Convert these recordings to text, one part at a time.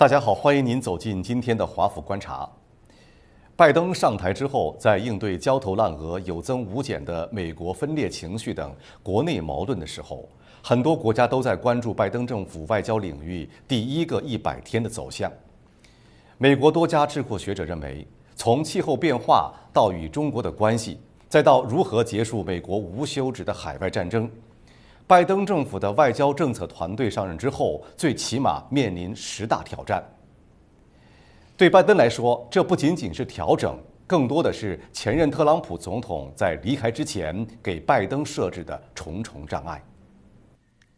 大家好，欢迎您走进今天的《华府观察》。拜登上台之后，在应对焦头烂额、有增无减的美国分裂情绪等国内矛盾的时候，很多国家都在关注拜登政府外交领域第一个100天的走向。美国多家智库学者认为，从气候变化到与中国的关系，再到如何结束美国无休止的海外战争。拜登政府的外交政策团队上任之后，最起码面临十大挑战。对拜登来说，这不仅仅是调整，更多的是前任特朗普总统在离开之前给拜登设置的重重障碍。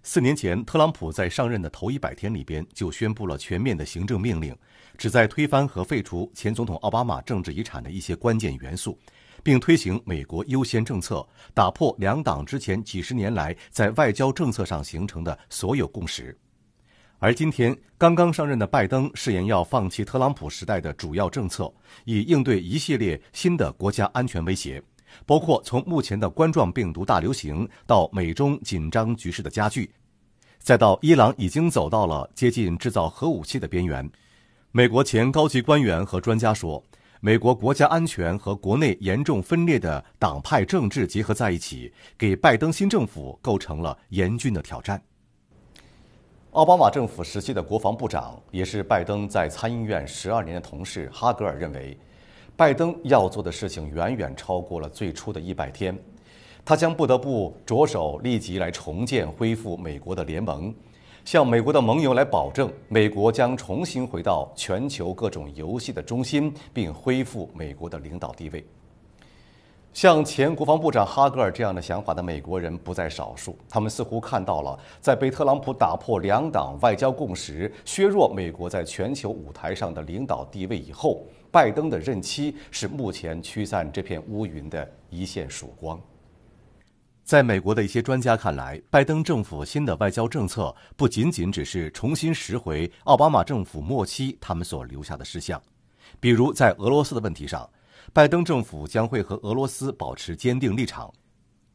四年前，特朗普在上任的头一百天里边就宣布了全面的行政命令，旨在推翻和废除前总统奥巴马政治遗产的一些关键元素。并推行美国优先政策，打破两党之前几十年来在外交政策上形成的所有共识。而今天刚刚上任的拜登誓言要放弃特朗普时代的主要政策，以应对一系列新的国家安全威胁，包括从目前的冠状病毒大流行到美中紧张局势的加剧，再到伊朗已经走到了接近制造核武器的边缘。美国前高级官员和专家说。美国国家安全和国内严重分裂的党派政治结合在一起，给拜登新政府构成了严峻的挑战。奥巴马政府时期的国防部长，也是拜登在参议院十二年的同事哈格尔认为，拜登要做的事情远远超过了最初的一百天，他将不得不着手立即来重建、恢复美国的联盟。向美国的盟友来保证，美国将重新回到全球各种游戏的中心，并恢复美国的领导地位。像前国防部长哈格尔这样的想法的美国人不在少数，他们似乎看到了，在被特朗普打破两党外交共识、削弱美国在全球舞台上的领导地位以后，拜登的任期是目前驱散这片乌云的一线曙光。在美国的一些专家看来，拜登政府新的外交政策不仅仅只是重新拾回奥巴马政府末期他们所留下的事项，比如在俄罗斯的问题上，拜登政府将会和俄罗斯保持坚定立场。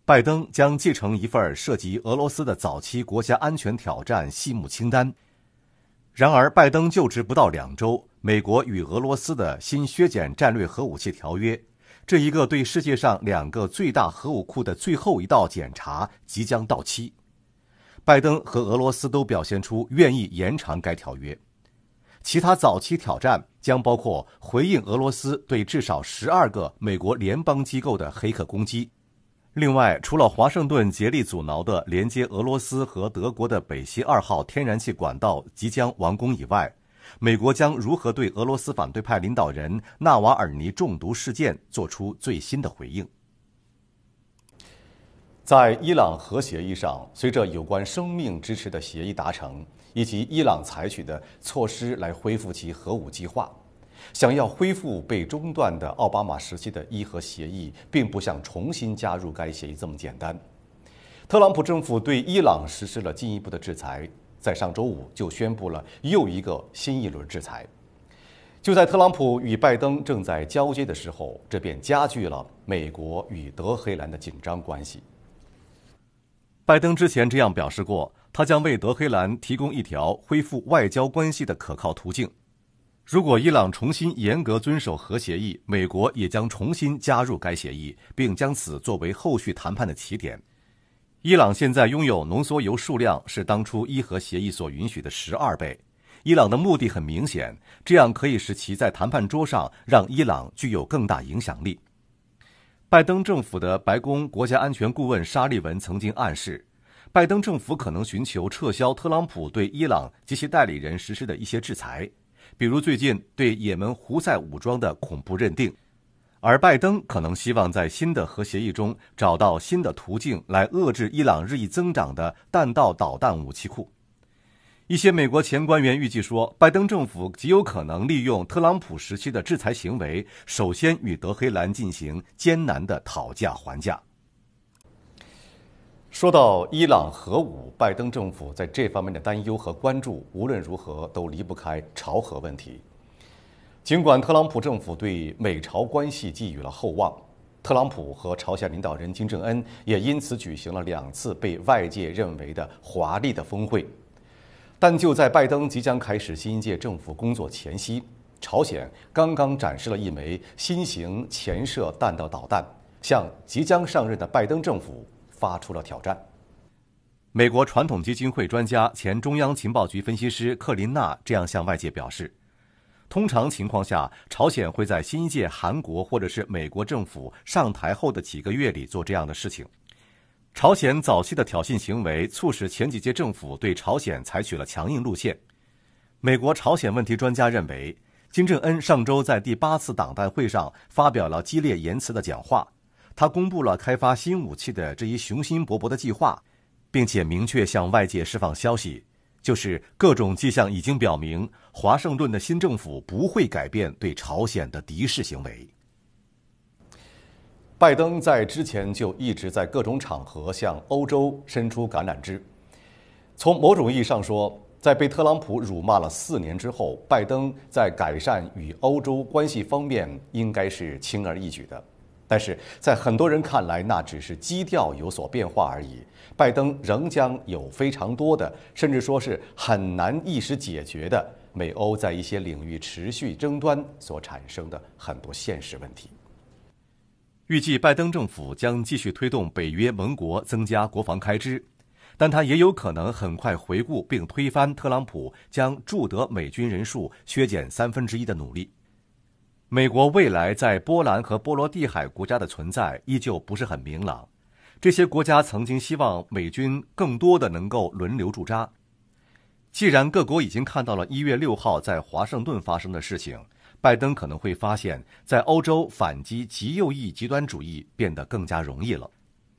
拜登将继承一份涉及俄罗斯的早期国家安全挑战系目清单。然而，拜登就职不到两周，美国与俄罗斯的新削减战略核武器条约。这一个对世界上两个最大核武库的最后一道检查即将到期，拜登和俄罗斯都表现出愿意延长该条约。其他早期挑战将包括回应俄罗斯对至少十二个美国联邦机构的黑客攻击。另外，除了华盛顿竭力阻挠的连接俄罗斯和德国的北溪二号天然气管道即将完工以外。美国将如何对俄罗斯反对派领导人纳瓦尔尼中毒事件作出最新的回应？在伊朗核协议上，随着有关生命支持的协议达成以及伊朗采取的措施来恢复其核武计划，想要恢复被中断的奥巴马时期的伊核协议，并不像重新加入该协议这么简单。特朗普政府对伊朗实施了进一步的制裁。在上周五就宣布了又一个新一轮制裁。就在特朗普与拜登正在交接的时候，这便加剧了美国与德黑兰的紧张关系。拜登之前这样表示过，他将为德黑兰提供一条恢复外交关系的可靠途径。如果伊朗重新严格遵守核协议，美国也将重新加入该协议，并将此作为后续谈判的起点。伊朗现在拥有浓缩铀数量是当初伊核协议所允许的十二倍。伊朗的目的很明显，这样可以使其在谈判桌上让伊朗具有更大影响力。拜登政府的白宫国家安全顾问沙利文曾经暗示，拜登政府可能寻求撤销特朗普对伊朗及其代理人实施的一些制裁，比如最近对也门胡塞武装的恐怖认定。而拜登可能希望在新的核协议中找到新的途径，来遏制伊朗日益增长的弹道导弹武器库。一些美国前官员预计说，拜登政府极有可能利用特朗普时期的制裁行为，首先与德黑兰进行艰难的讨价还价。说到伊朗核武，拜登政府在这方面的担忧和关注，无论如何都离不开朝核问题。尽管特朗普政府对美朝关系寄予了厚望，特朗普和朝鲜领导人金正恩也因此举行了两次被外界认为的华丽的峰会，但就在拜登即将开始新一届政府工作前夕，朝鲜刚刚展示了一枚新型潜射弹道导弹，向即将上任的拜登政府发出了挑战。美国传统基金会专家、前中央情报局分析师克林纳这样向外界表示。通常情况下，朝鲜会在新一届韩国或者是美国政府上台后的几个月里做这样的事情。朝鲜早期的挑衅行为促使前几届政府对朝鲜采取了强硬路线。美国朝鲜问题专家认为，金正恩上周在第八次党代会上发表了激烈言辞的讲话，他公布了开发新武器的这一雄心勃勃的计划，并且明确向外界释放消息。就是各种迹象已经表明，华盛顿的新政府不会改变对朝鲜的敌视行为。拜登在之前就一直在各种场合向欧洲伸出橄榄枝。从某种意义上说，在被特朗普辱骂了四年之后，拜登在改善与欧洲关系方面应该是轻而易举的。但是在很多人看来，那只是基调有所变化而已。拜登仍将有非常多的，甚至说是很难一时解决的美欧在一些领域持续争端所产生的很多现实问题。预计拜登政府将继续推动北约盟国增加国防开支，但他也有可能很快回顾并推翻特朗普将驻德美军人数削减三分之一的努力。美国未来在波兰和波罗的海国家的存在依旧不是很明朗。这些国家曾经希望美军更多的能够轮流驻扎。既然各国已经看到了一月六号在华盛顿发生的事情，拜登可能会发现，在欧洲反击极右翼极端主义变得更加容易了。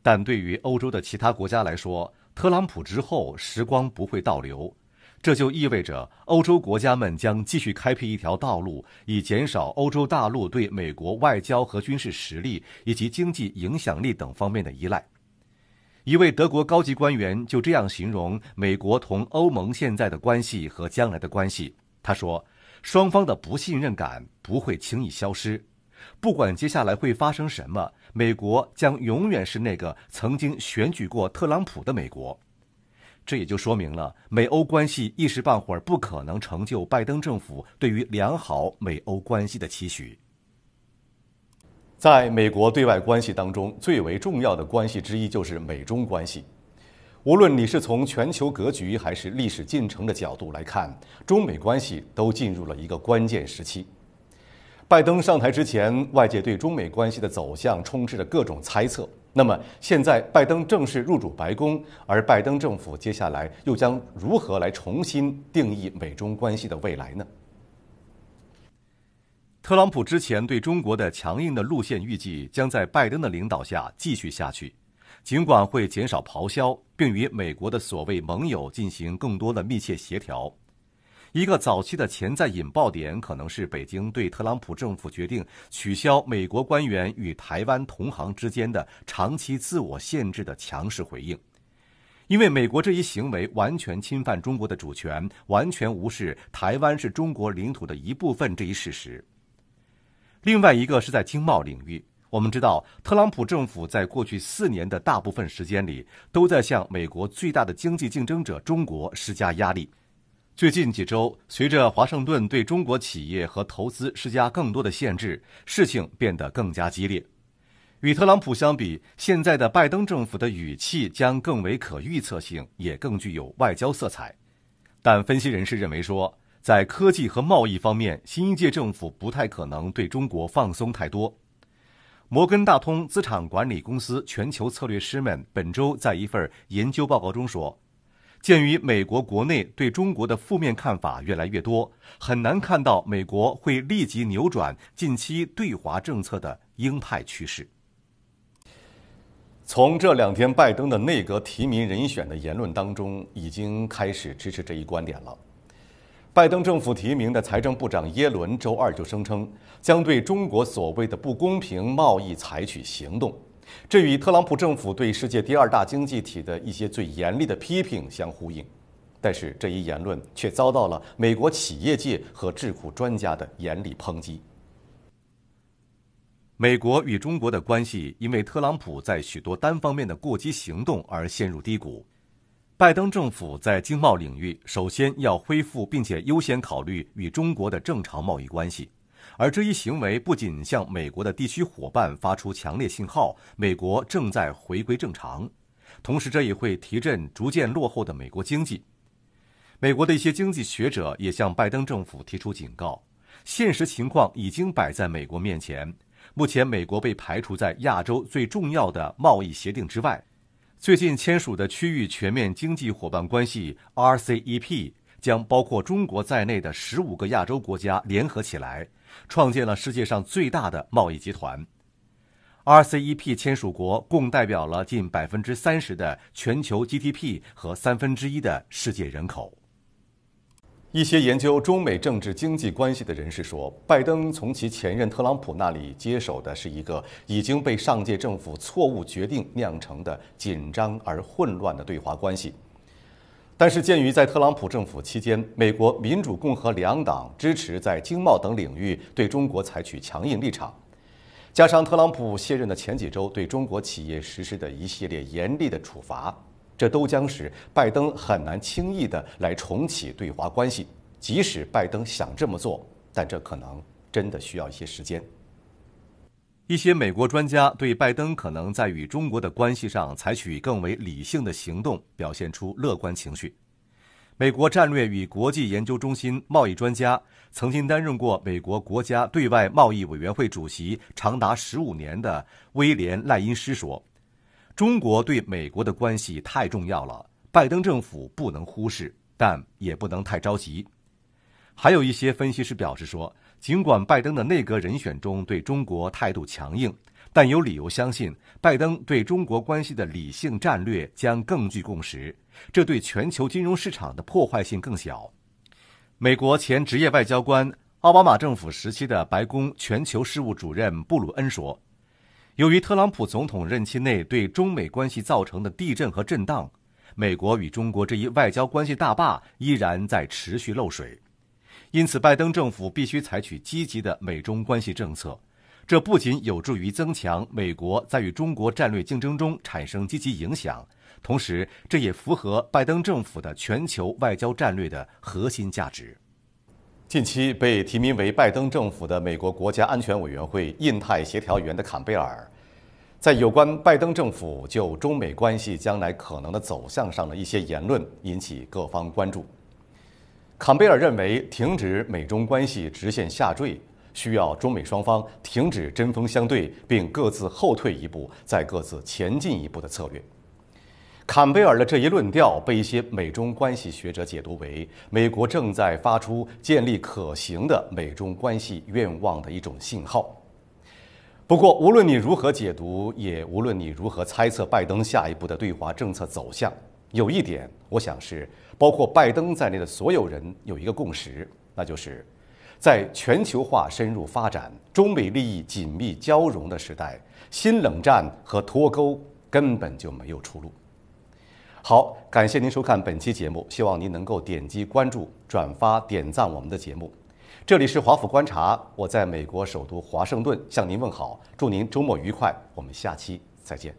但对于欧洲的其他国家来说，特朗普之后时光不会倒流。这就意味着，欧洲国家们将继续开辟一条道路，以减少欧洲大陆对美国外交和军事实力以及经济影响力等方面的依赖。一位德国高级官员就这样形容美国同欧盟现在的关系和将来的关系：“他说，双方的不信任感不会轻易消失，不管接下来会发生什么，美国将永远是那个曾经选举过特朗普的美国。”这也就说明了美欧关系一时半会儿不可能成就拜登政府对于良好美欧关系的期许。在美国对外关系当中，最为重要的关系之一就是美中关系。无论你是从全球格局还是历史进程的角度来看，中美关系都进入了一个关键时期。拜登上台之前，外界对中美关系的走向充斥着各种猜测。那么现在，拜登正式入主白宫，而拜登政府接下来又将如何来重新定义美中关系的未来呢？特朗普之前对中国的强硬的路线，预计将在拜登的领导下继续下去，尽管会减少咆哮，并与美国的所谓盟友进行更多的密切协调。一个早期的潜在引爆点可能是北京对特朗普政府决定取消美国官员与台湾同行之间的长期自我限制的强势回应，因为美国这一行为完全侵犯中国的主权，完全无视台湾是中国领土的一部分这一事实。另外一个是在经贸领域，我们知道特朗普政府在过去四年的大部分时间里都在向美国最大的经济竞争者中国施加压力。最近几周，随着华盛顿对中国企业和投资施加更多的限制，事情变得更加激烈。与特朗普相比，现在的拜登政府的语气将更为可预测性，也更具有外交色彩。但分析人士认为说，在科技和贸易方面，新一届政府不太可能对中国放松太多。摩根大通资产管理公司全球策略师们本周在一份研究报告中说。鉴于美国国内对中国的负面看法越来越多，很难看到美国会立即扭转近期对华政策的鹰派趋势。从这两天拜登的内阁提名人选的言论当中，已经开始支持这一观点了。拜登政府提名的财政部长耶伦周二就声称，将对中国所谓的不公平贸易采取行动。这与特朗普政府对世界第二大经济体的一些最严厉的批评相呼应，但是这一言论却遭到了美国企业界和智库专家的严厉抨击。美国与中国的关系因为特朗普在许多单方面的过激行动而陷入低谷，拜登政府在经贸领域首先要恢复并且优先考虑与中国的正常贸易关系。而这一行为不仅向美国的地区伙伴发出强烈信号，美国正在回归正常，同时这也会提振逐渐落后的美国经济。美国的一些经济学者也向拜登政府提出警告：，现实情况已经摆在美国面前。目前，美国被排除在亚洲最重要的贸易协定之外。最近签署的区域全面经济伙伴关系 （RCEP） 将包括中国在内的十五个亚洲国家联合起来。创建了世界上最大的贸易集团，RCEP 签署国共代表了近百分之三十的全球 GDP 和三分之一的世界人口。一些研究中美政治经济关系的人士说，拜登从其前任特朗普那里接手的是一个已经被上届政府错误决定酿成的紧张而混乱的对华关系。但是，鉴于在特朗普政府期间，美国民主、共和两党支持在经贸等领域对中国采取强硬立场，加上特朗普卸任的前几周对中国企业实施的一系列严厉的处罚，这都将使拜登很难轻易的来重启对华关系。即使拜登想这么做，但这可能真的需要一些时间。一些美国专家对拜登可能在与中国的关系上采取更为理性的行动表现出乐观情绪。美国战略与国际研究中心贸易专家、曾经担任过美国国家对外贸易委员会主席长达十五年的威廉·赖因斯说：“中国对美国的关系太重要了，拜登政府不能忽视，但也不能太着急。”还有一些分析师表示说。尽管拜登的内阁人选中对中国态度强硬，但有理由相信，拜登对中国关系的理性战略将更具共识，这对全球金融市场的破坏性更小。美国前职业外交官、奥巴马政府时期的白宫全球事务主任布鲁恩说：“由于特朗普总统任期内对中美关系造成的地震和震荡，美国与中国这一外交关系大坝依然在持续漏水。”因此，拜登政府必须采取积极的美中关系政策。这不仅有助于增强美国在与中国战略竞争中产生积极影响，同时这也符合拜登政府的全球外交战略的核心价值。近期被提名为拜登政府的美国国家安全委员会印太协调员的坎贝尔，在有关拜登政府就中美关系将来可能的走向上的一些言论，引起各方关注。坎贝尔认为，停止美中关系直线下坠，需要中美双方停止针锋相对，并各自后退一步，再各自前进一步的策略。坎贝尔的这一论调被一些美中关系学者解读为美国正在发出建立可行的美中关系愿望的一种信号。不过，无论你如何解读，也无论你如何猜测拜登下一步的对华政策走向。有一点，我想是包括拜登在内的所有人有一个共识，那就是，在全球化深入发展、中美利益紧密交融的时代，新冷战和脱钩根本就没有出路。好，感谢您收看本期节目，希望您能够点击关注、转发、点赞我们的节目。这里是《华府观察》，我在美国首都华盛顿向您问好，祝您周末愉快，我们下期再见。